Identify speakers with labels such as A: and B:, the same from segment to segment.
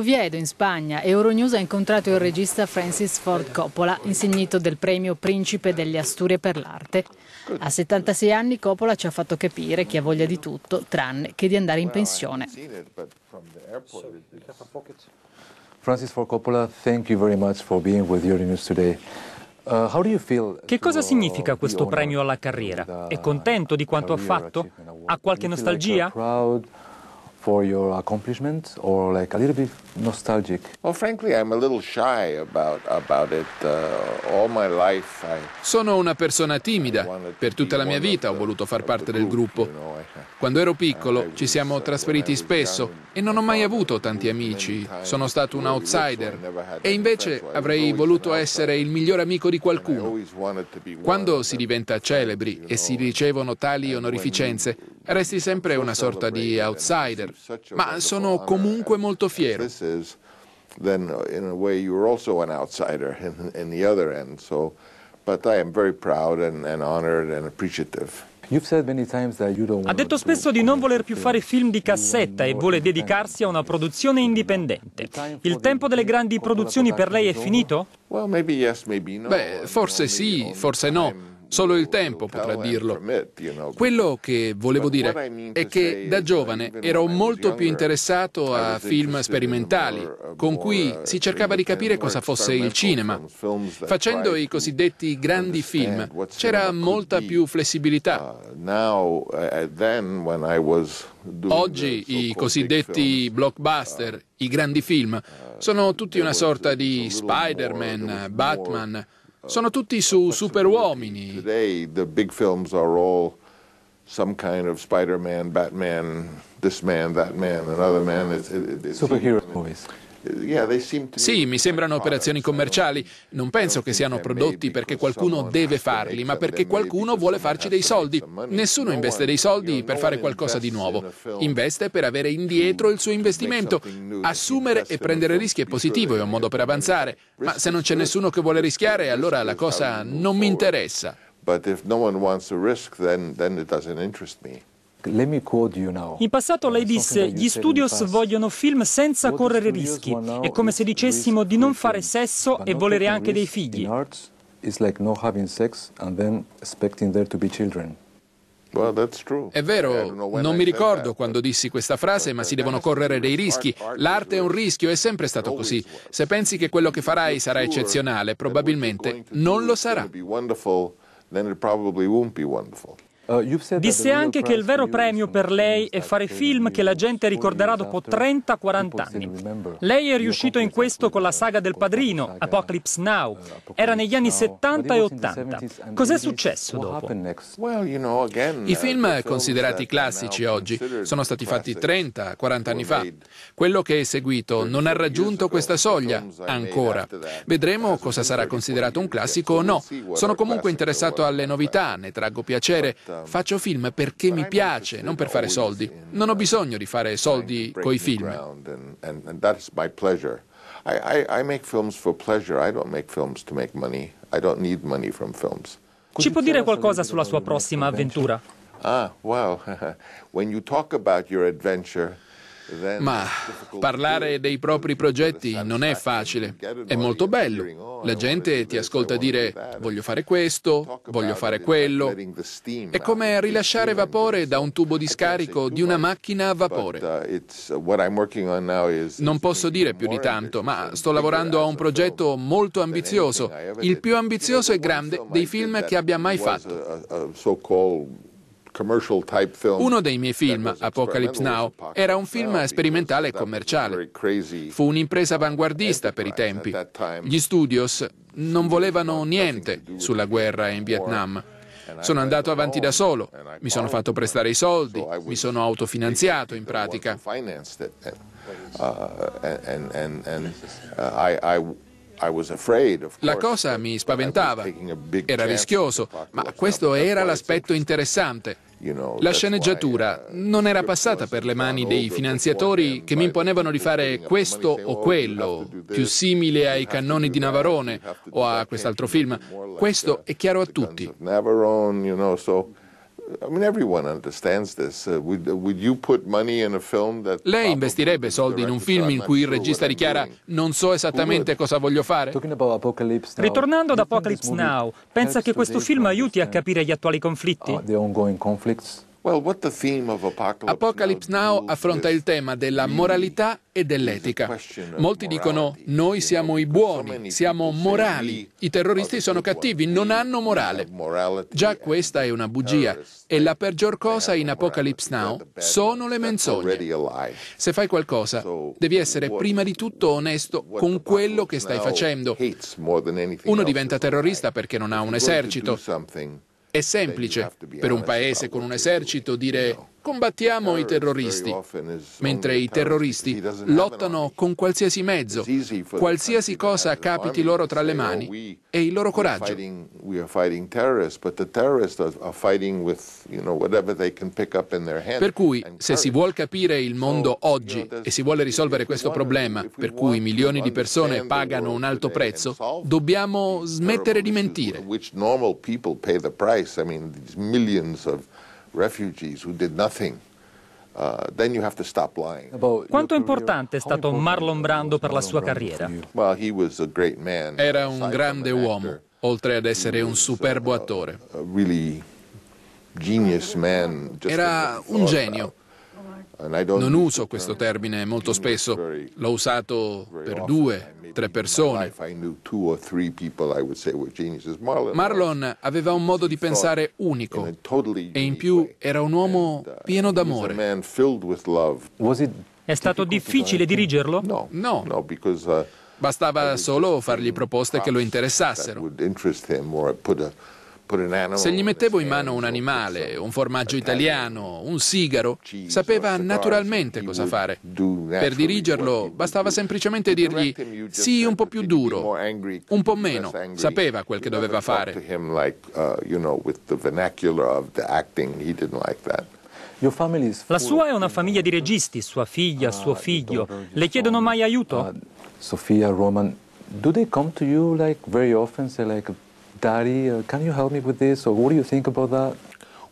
A: Oviedo, in Spagna,
B: Euronews ha incontrato il regista Francis Ford Coppola, insignito del premio Principe delle Asturie per l'arte. A 76 anni Coppola ci ha fatto capire che ha voglia di tutto, tranne che di andare in pensione. Francis Ford Coppola, thank you very much for being with Euronews today. Uh, che
A: cosa significa questo premio alla carriera? È contento di quanto ha fatto? Ha qualche nostalgia?
B: for your accomplishment or like a little bit nostalgic? Well, frankly, I'm a little shy about, about it. Uh, all my life I... Sono
C: una persona timida. Per tutta la mia vita ho voluto far parte del gruppo. Quando ero piccolo ci siamo uh, trasferiti spesso e non ho mai avuto tanti amici. Sono stato un outsider e invece avrei voluto essere il miglior amico di qualcuno. Quando si diventa celebri e si ricevono tali onorificenze, Resti sempre una sorta di
B: outsider, ma sono comunque molto fiero. Then, in a way, you were also an outsider in, in the other end. So, but I am very proud and, and honored and appreciative.
A: Ha detto spesso di non voler più fare film di cassetta e vuole dedicarsi a una produzione indipendente. Il tempo delle grandi produzioni per lei è finito?
B: Beh,
A: forse sì, forse
C: no. Solo il tempo potrà dirlo. Quello che volevo dire è che da giovane ero molto più interessato a film sperimentali, con cui si cercava di capire cosa fosse il cinema.
B: Facendo
C: i cosiddetti grandi film
B: c'era molta più flessibilità. Uh, uh, uh,
C: Oggi i cosiddetti blockbuster, i grandi film, sono tutti una sorta di Spider-Man, Batman,
B: sono tutti su superuomini. Today the big films are all Some kind of Spider-Man, Batman, this man, that man, another man. Superhero movies.
C: Sì, mi sembrano operazioni commerciali. Non penso che siano prodotti perché qualcuno deve farli, ma perché qualcuno vuole farci dei soldi. Nessuno investe dei soldi per fare qualcosa di nuovo. Investe per avere indietro il suo investimento. Assumere e prendere rischi è positivo, è un modo per avanzare. Ma se non c'è nessuno che vuole rischiare, allora la cosa non mi interessa.
B: But if no one wants to risk, then, then it doesn't interest me. In
A: passato lei disse gli studios vogliono film senza correre rischi, è come se dicessimo di non fare sesso e volere anche dei figli. È vero, non mi ricordo
C: quando dissi questa frase, ma si devono correre dei rischi. L'arte è un rischio, è sempre stato così. Se pensi che quello che farai sarà eccezionale, probabilmente
B: non lo sarà. Uh, Disse anche che il
A: vero premio per lei è fare film che la gente ricorderà dopo 30-40 anni. Lei è riuscito in questo con la saga del padrino, Apocalypse Now. Uh, Era negli anni 70 e 80. Cos'è successo dopo?
C: I film uh, considerati classici oggi sono stati fatti 30-40 anni fa. Quello che è seguito non ha raggiunto questa soglia ancora. Vedremo cosa sarà considerato un classico o no. Sono comunque interessato alle novità, ne traggo piacere Faccio film perché mi piace, non per fare soldi. Non ho bisogno di fare soldi coi film.
A: Ci può dire qualcosa sulla sua prossima avventura? Ah, wow. When you talk
B: about your adventure ma
A: parlare dei propri progetti non è
C: facile, è molto bello. La gente ti ascolta dire voglio fare questo, voglio fare quello. È come rilasciare vapore da un tubo di scarico di una macchina a vapore. Non posso dire più di tanto, ma sto lavorando a un progetto molto ambizioso, il più ambizioso e grande dei film che abbia mai
B: fatto. Uno
C: dei miei film, Apocalypse Now, era un film sperimentale e commerciale. Fu un'impresa avanguardista per i tempi. Gli studios non volevano niente sulla guerra in Vietnam. Sono andato avanti da solo, mi sono fatto prestare i soldi, mi sono autofinanziato in pratica. La cosa mi spaventava,
B: era rischioso,
C: ma questo era l'aspetto interessante. La sceneggiatura uh, non era passata per le mani dei finanziatori che mi imponevano di fare questo o oh, quello, più simile ai cannoni di Navarone o a quest'altro film. Questo è chiaro a tutti. Lei investirebbe soldi in un film in cui il regista dichiara non so
A: esattamente
B: cosa voglio fare? Ritornando ad Apocalypse Now, pensa che questo
A: film aiuti a capire gli attuali conflitti? Ah, Apocalypse Now affronta il tema della moralità e dell'etica. Molti dicono
C: noi siamo i buoni, siamo morali, i terroristi sono cattivi, non hanno morale. Già questa è una bugia e la peggior cosa in Apocalypse Now sono le menzogne. Se fai qualcosa devi essere prima di tutto onesto con quello che stai facendo. Uno diventa terrorista perché non ha un esercito. È semplice per un paese con un esercito dire Combattiamo i terroristi,
B: mentre i terroristi
C: lottano con qualsiasi mezzo, qualsiasi cosa capiti loro tra le oh, mani e il loro coraggio.
B: Per cui, se
C: si vuole capire il mondo oggi e si vuole risolvere questo problema, per cui milioni di persone pagano un alto prezzo, dobbiamo smettere di mentire
B: refugees who did nothing. Uh,
A: Quanto importante è stato Marlon Brando per la sua carriera? Era un grande uomo,
B: oltre ad essere un superbo uh, attore. Era
C: un genio,
B: non uso
C: questo um, termine molto spesso,
B: l'ho usato per due, tre persone. Marlon
C: aveva un modo di pensare unico e in più era un uomo uh, pieno d'amore. È stato difficile dirigerlo? No. no. Uh, Bastava solo fargli proposte che lo interessassero. Se gli mettevo in mano un animale, un formaggio italiano, un sigaro, sapeva naturalmente cosa fare.
B: Per
C: dirigerlo bastava semplicemente dirgli sì un po' più duro, un po' meno, sapeva quel che doveva fare.
B: Uh,
A: La sua è una famiglia di registi, sua figlia, ah, suo figlio. Le chiedono mai aiuto? Uh,
B: Sofia, Roman, do they come to you like very often, say like Daddy, uh, can you help me with this? Or what do you think about that?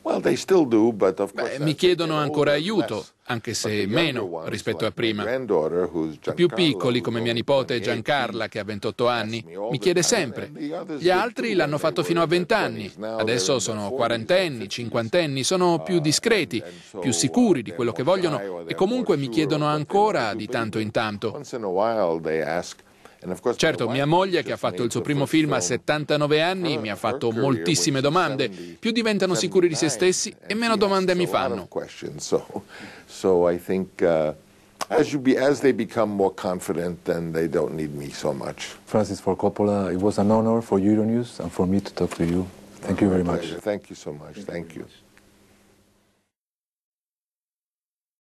B: Beh, mi
C: chiedono ancora aiuto, anche se meno rispetto a prima. I più piccoli, come mia nipote Giancarla, che ha 28 anni, mi chiede sempre. Gli altri l'hanno fatto fino a 20 anni. Adesso sono quarantenni, cinquantenni, sono più ah, discreti, più sicuri di quello che vogliono e comunque mi chiedono ancora di tanto in tanto. Certo, mia moglie, che ha fatto il suo primo film a 79 anni, mi ha fatto moltissime domande. Più diventano sicuri di se stessi e meno domande mi fanno.
B: Uh, as, you be, as they become more confident, then they don't Francis Ford Coppola, it was an honor for Euronews and for me to talk to you. Thank you very much. Thank you so much. Thank you.